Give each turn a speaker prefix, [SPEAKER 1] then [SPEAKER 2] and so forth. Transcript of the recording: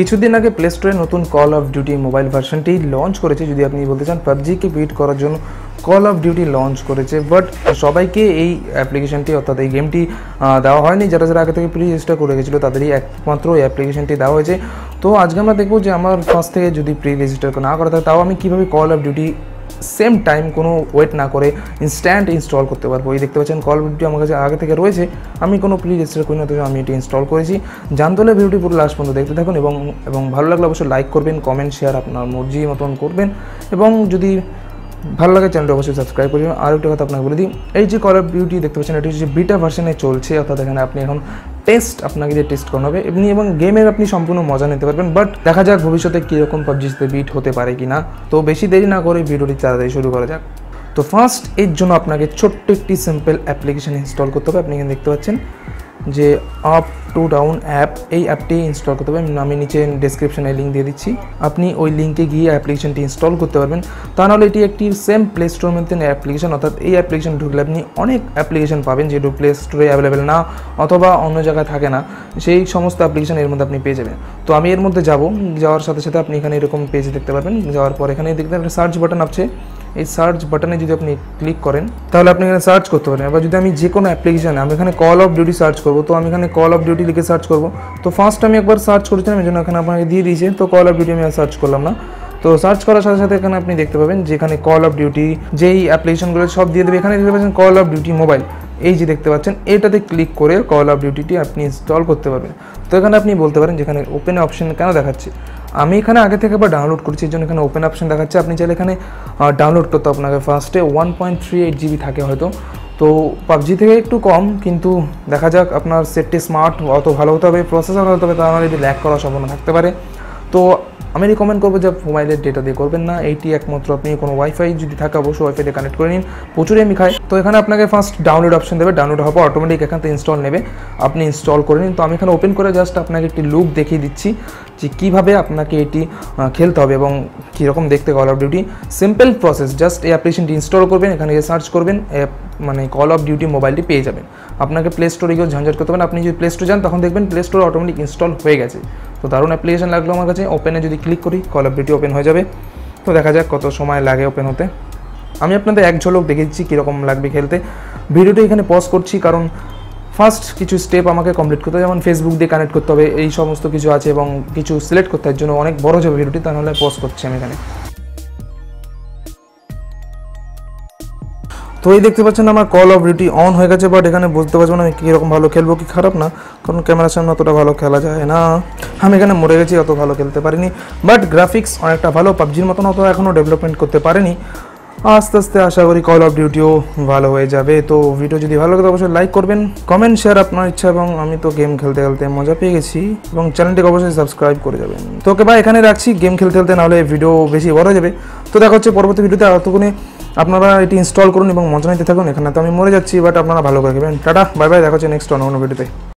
[SPEAKER 1] কিছুদিন আগে প্লে স্টোরে নতুন কল অফ ডিউটি মোবাইল ভার্সনটি লঞ্চ করেছে যদি আপনি বলতে চান পাবজিকে বিট করার জন্য কল অফ ডিউটি লঞ্চ করেছে বাট সবাইকে এই অ্যাপ্লিকেশনটি অর্থাৎ এই গেমটি দেওয়া হয়নি যারা যারা আগে থেকে প্রি রেজিস্টার করে গেছিলো তাদেরই একমাত্র এই অ্যাপ্লিকেশনটি দেওয়া হয়েছে তো আজকে আমরা দেখবো যে আমার ফার্স্ট থেকে যদি প্রি রেজিস্টার না করা থাকে তাও আমি কীভাবে call of duty same time কোনো ওয়েট না করে ইনস্ট্যান্ট ইনস্টল করতে পারবো এই দেখতে পাচ্ছেন কল ভিডিও আমার কাছে আগে থেকে রয়েছে আমি কোনো প্রি রেজিস্টার করি না তো আমি এটি ইনস্টল করেছি জানতে হলে ভিডিওটি পুরো লাস্ট পর্যন্ত দেখতে থাকুন এবং এবং ভালো লাগলে অবশ্যই লাইক করবেন কমেন্ট শেয়ার আপনার মর্জি মতন করবেন এবং যদি ভালো লাগে চ্যানেলটা অবশ্যই সাবস্ক্রাইব করে আর একটা কথা আপনাকে বলে দিই এই যে কল অফ বিউটি দেখতে পাচ্ছেন এটি হচ্ছে বিটা ভার্সনে চলছে অর্থাৎ এখানে আপনি এখন টেস্ট আপনাকে দিয়ে টেস্ট করানো হবে এমনি এবং গেমের আপনি সম্পূর্ণ মজা নিতে পারবেন বাট দেখা যাক ভবিষ্যতে কীরকম পাবজিতে বিট হতে পারে কি না তো বেশি দেরি না করে ভিডিওটি তাড়াতাড়ি শুরু করা যাক তো ফার্স্ট এর জন্য আপনাকে ছোট্ট একটি সিম্পল অ্যাপ্লিকেশান ইনস্টল করতে হবে আপনি এখানে দেখতে পাচ্ছেন যে আপ টু ডাউন অ্যাপ এই অ্যাপটি ইনস্টল করতে পারবেন আমি নিচে ডিসক্রিপশানে লিঙ্ক দিয়ে দিচ্ছি আপনি ওই লিঙ্কে গিয়ে অ্যাপ্লিকেশনটি ইনস্টল করতে পারবেন তা নাহলে এটি একটি সেম প্লে স্টোর মধ্যে অ্যাপ্লিকেশন অর্থাৎ এই অ্যাপ্লিকেশন ঢুকলে আপনি অনেক অ্যাপ্লিকেশন পাবেন যেগুলো প্লে স্টোরে অ্যাভেলেবেল না অথবা অন্য জায়গায় থাকে না সেই সমস্ত অ্যাপ্লিকেশন এর মধ্যে আপনি পেয়ে যাবেন তো আমি এর মধ্যে যাব যাওয়ার সাথে সাথে আপনি এখানে এরকম পেজ দেখতে পারবেন যাওয়ার পর এখানে দেখতে একটা সার্চ বাটন আছে এই সার্চ বাটনে যদি আপনি ক্লিক করেন তাহলে আপনি এখানে সার্চ করতে পারেন এবার যদি আমি যে কোনো অ্যাপ্লিকেশানে আমি এখানে কল অফ ডিউটি সার্চ করবো তো আমি এখানে কল অফ ডিউটি লিখে সার্চ করবো তো ফার্স্ট আমি একবার সার্চ করেছিলাম এই জন্য এখানে আপনাকে দিয়ে দিয়েছে তো কল অফ ডিউটি আমি আর সার্চ করলাম না তো সার্চ করার সাথে সাথে এখানে আপনি দেখতে পাবেন যেখানে কল অফ ডিউটি যেই অ্যাপ্লিকেশনগুলো সব দিয়ে দেবে এখানে দেখতে পাচ্ছেন কল অফ ডিউটি মোবাইল এই যে দেখতে পাচ্ছেন এটাতে ক্লিক করে কল অফ ডিউটিটি আপনি ইনস্টল করতে পারবেন তো এখানে আপনি বলতে পারেন যেখানে ওপেন অপশন কেন দেখাচ্ছে আমি এখানে আগে থেকে আবার ডাউনলোড করছি এই জন্য এখানে ওপেন অপশান দেখাচ্ছে আপনি চাইলে এখানে ডাউনলোড করতে আপনাকে ফার্স্টে one point three eight GB থাকে হয়তো তো পাবজি থেকে একটু কম কিন্তু দেখা যাক আপনার সেটটি স্মার্ট অত ভালো হতে হবে প্রসেসর হতে হবে আমার যদি ল্যাক করার সম্ভাবনা থাকতে পারে তো আমি রিকমেন্ড করবো যে মোবাইলের ডেটা দিয়ে করবেন না এইটি একমাত্র আপনি কোনো ওয়াইফাই যদি থাকে অবশ্যই ওয়াইফাই দিয়ে কানেক্ট করে নিন প্রচুরই আমি খাই তো এখানে আপনাকে ফার্স্ট ডাউনলোড অপশন দেবে ডাউনলোড হওয়ার পর অটোমেটিক এখান থেকে ইনস্টল নেবে আপনি ইনস্টল করে নিন তো আমি এখানে ওপেন করে জাস্ট আপনাকে একটি লুক দেখিয়ে দিচ্ছি যে কীভাবে আপনাকে এটি খেলতে হবে এবং কীরকম দেখতে call of duty simple process just এই অ্যাপ্লিকেশনটি ইনস্টল করবেন এখানে সার্চ করবেন অ্যাপ মানে কল অফ ডিউটি মোবাইলটি পেয়ে যাবেন আপনাকে প্লে স্টোরে গিয়েও ঝঞ্ঝট করতে পারেন আপনি যদি প্লে স্টোর যান তখন দেখবেন প্লে স্টোর অটোমেটিক ইনস্টল হয়ে গেছে তো দারুণ অ্যাপ্লিকেশন লাগলো আমার কাছে ওপেনে যদি ক্লিক করি কল অ্যাপটি ওপেন হয়ে যাবে তো দেখা যাক কত সময় লাগে ওপেন হতে আমি আপনাদের এক ঝলক দেখেছি কীরকম লাগবে খেলতে ভিডিওটি এখানে পজ করছি কারণ ফার্স্ট কিছু স্টেপ আমাকে কমপ্লিট করতে হবে যেমন ফেসবুক দিয়ে কানেক্ট করতে হবে এই সমস্ত কিছু আছে এবং কিছু সিলেক্ট করতে জন্য অনেক বড় যাবে ভিডিওটি তা নাহলে পজ করছি আমি এখানে তো এই দেখতে পাচ্ছেন আমার কল অফ ডিউটি অন হয়ে গেছে বাট এখানে বুঝতে পারবো না আমি কীরকম ভালো খেলবো কি খারাপ না কারণ ক্যামেরার সামনে অতটা ভালো খেলা যায় না আমি এখানে মরে গেছি অত ভালো খেলতে পারিনি বাট গ্রাফিক্স অনেকটা ভালো পাবজির মতন অত এখনও ডেভেলপমেন্ট করতে পারেনি আস্তে আস্তে আশা করি কল অফ ডিউটিও ভালো হয়ে যাবে তো ভিডিও যদি ভালো লাগে অবশ্যই লাইক করবেন কমেন্ট শেয়ার আপনার ইচ্ছা এবং আমি তো গেম খেলতে খেলতে মজা পেয়ে গেছি এবং চ্যানেলটিকে অবশ্যই সাবস্ক্রাইব করে যাবেন তো ওকে ভাই এখানে রাখছি গেম খেলতে খেলতে নাহলে ভিডিও বেশি বড় হয়ে যাবে তো দেখা হচ্ছে পরবর্তী ভিডিওতে এতক্ষণে আপনারা এটি ইনস্টল করুন এবং মজা নিতে থাকুন এখানে তো আমি মরে যাচ্ছি বাট আপনারা ভালো করে দেবেন টাটা বাই বাই দেখা হচ্ছে নেক্সট অন্য ভিডিওতে